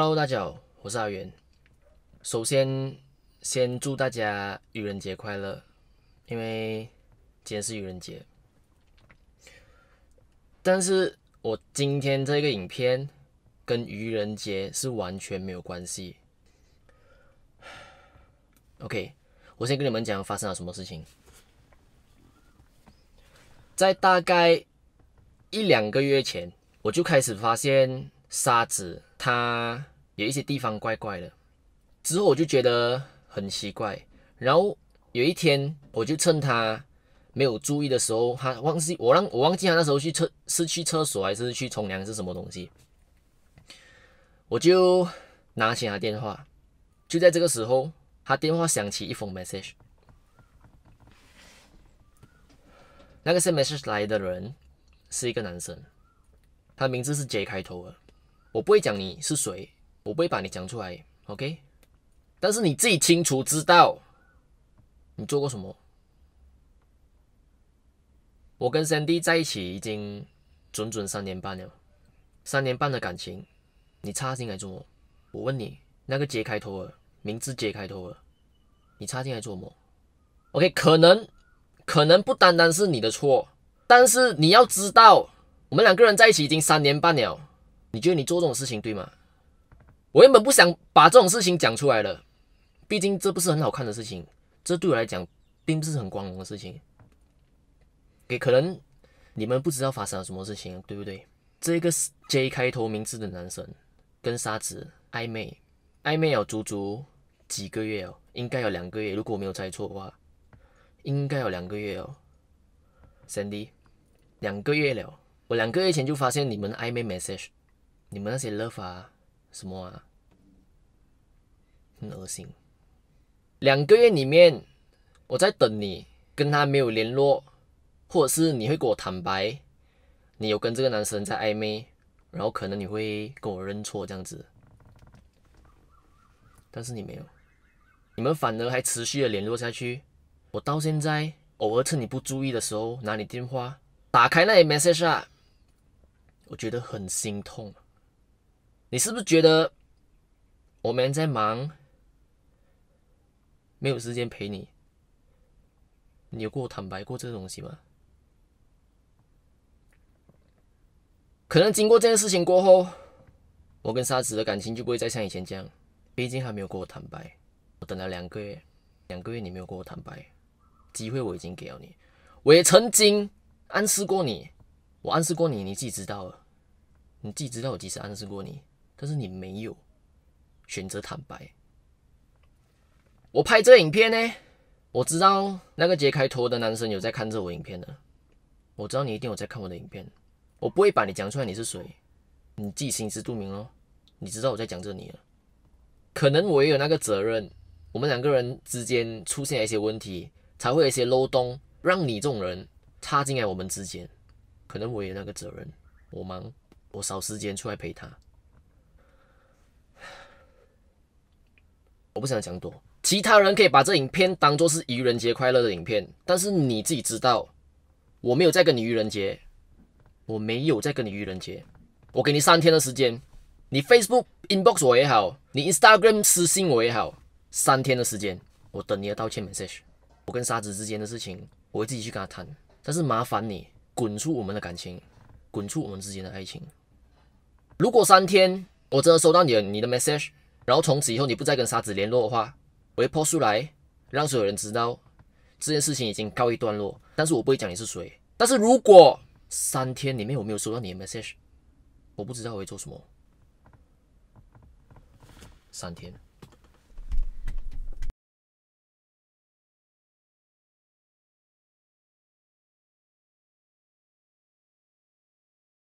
Hello，大家好，我是阿元。首先，先祝大家愚人节快乐，因为今天是愚人节。但是我今天这个影片跟愚人节是完全没有关系。OK，我先跟你们讲发生了什么事情。在大概一两个月前，我就开始发现沙子。他有一些地方怪怪的，之后我就觉得很奇怪。然后有一天，我就趁他没有注意的时候，他忘记我让我忘记他那时候去厕是去厕所还是去冲凉是什么东西，我就拿起他电话。就在这个时候，他电话响起一封 message。那个 send message 来的人是一个男生，他名字是 J 开头的。我不会讲你是谁，我不会把你讲出来，OK？但是你自己清楚知道你做过什么。我跟三弟 n d y 在一起已经整整三年半了，三年半的感情，你插进来做么？我问你，那个揭开头了，名字揭开头了，你插进来做么？OK？可能可能不单单是你的错，但是你要知道，我们两个人在一起已经三年半了。你觉得你做这种事情对吗？我原本不想把这种事情讲出来的，毕竟这不是很好看的事情，这对我来讲并不是很光荣的事情。也可能你们不知道发生了什么事情，对不对？这个 J 开头名字的男生跟沙子暧昧，暧昧有足足几个月哦，应该有两个月，如果我没有猜错的话，应该有两个月哦。Sandy，两个月了，我两个月前就发现你们暧昧 message。你们那些 love 啊，什么啊，很恶心。两个月里面，我在等你跟他没有联络，或者是你会跟我坦白，你有跟这个男生在暧昧，然后可能你会跟我认错这样子。但是你没有，你们反而还持续的联络下去。我到现在偶尔趁你不注意的时候拿你电话，打开那些 message 啊，我觉得很心痛。你是不是觉得我们在忙，没有时间陪你？你有过坦白过这个东西吗？可能经过这件事情过后，我跟沙子的感情就不会再像以前这样。毕竟还没有过我坦白，我等了两个月，两个月你没有过我坦白，机会我已经给了你，我也曾经暗示过你，我暗示过你，你自己知道。你自己知道我几次暗示过你。但是你没有选择坦白。我拍这影片呢，我知道那个揭开头的男生有在看这我影片的，我知道你一定有在看我的影片。我不会把你讲出来你是谁，你自己心知肚明哦，你知道我在讲这你了。可能我也有那个责任，我们两个人之间出现一些问题，才会有一些漏洞，让你这种人插进来我们之间。可能我也有那个责任，我忙，我少时间出来陪他。我不想讲多，其他人可以把这影片当做是愚人节快乐的影片，但是你自己知道，我没有在跟你愚人节，我没有在跟你愚人节，我给你三天的时间，你 Facebook inbox 我也好，你 Instagram 私信我也好，三天的时间，我等你的道歉 message，我跟沙子之间的事情，我会自己去跟他谈，但是麻烦你滚出我们的感情，滚出我们之间的爱情，如果三天我真的收到你的你的 message。然后从此以后，你不再跟沙子联络的话，我会 post 出来让所有人知道这件事情已经告一段落。但是我不会讲你是谁。但是如果三天里面我没有收到你的 message，我不知道我会做什么。三天。